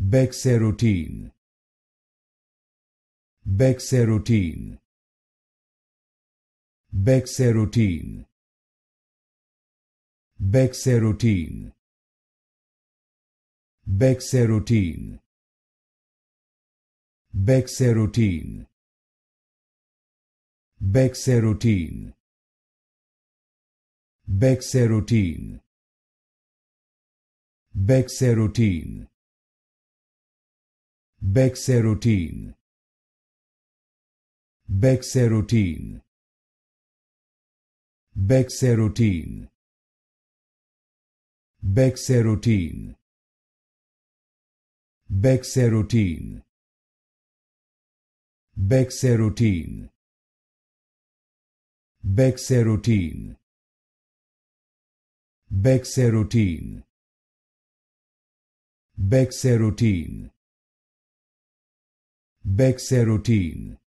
Bexerotene. Bexerotene. Bexerotene. Bexerotene. Bexerotene. Bexerotene. Bexerotene. Bexerotene. Bexerotene. Bexerotene Bexerotene Bexerotene Bexerotene Bexerotene Bexerotene Bexerotene Bexerotene Bexerotene Back to Routine.